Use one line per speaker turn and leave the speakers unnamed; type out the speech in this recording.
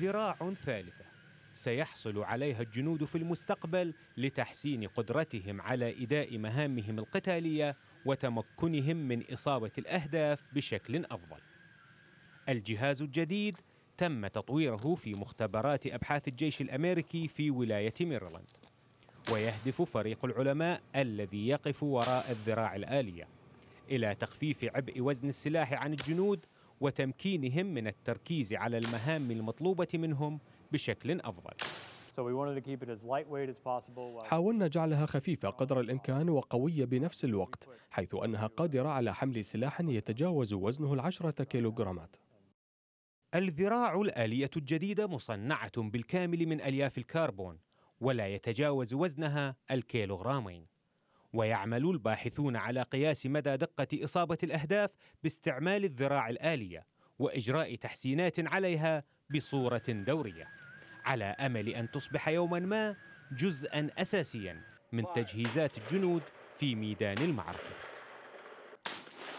ذراع ثالثة سيحصل عليها الجنود في المستقبل لتحسين قدرتهم على إداء مهامهم القتالية وتمكنهم من إصابة الأهداف بشكل أفضل. الجهاز الجديد تم تطويره في مختبرات أبحاث الجيش الأمريكي في ولاية ميرلاند. ويهدف فريق العلماء الذي يقف وراء الذراع الآلية إلى تخفيف عبء وزن السلاح عن الجنود وتمكينهم من التركيز على المهام المطلوبة منهم بشكل أفضل.
حاولنا جعلها خفيفة قدر الإمكان وقوية بنفس الوقت حيث أنها قادرة على حمل سلاح يتجاوز وزنه العشرة كيلوغرامات
الذراع الآلية الجديدة مصنعة بالكامل من ألياف الكربون ولا يتجاوز وزنها الكيلوغرامين ويعمل الباحثون على قياس مدى دقة إصابة الأهداف باستعمال الذراع الآلية وإجراء تحسينات عليها بصورة دورية على أمل أن تصبح يوما ما جزءا أساسيا من تجهيزات الجنود في ميدان المعركه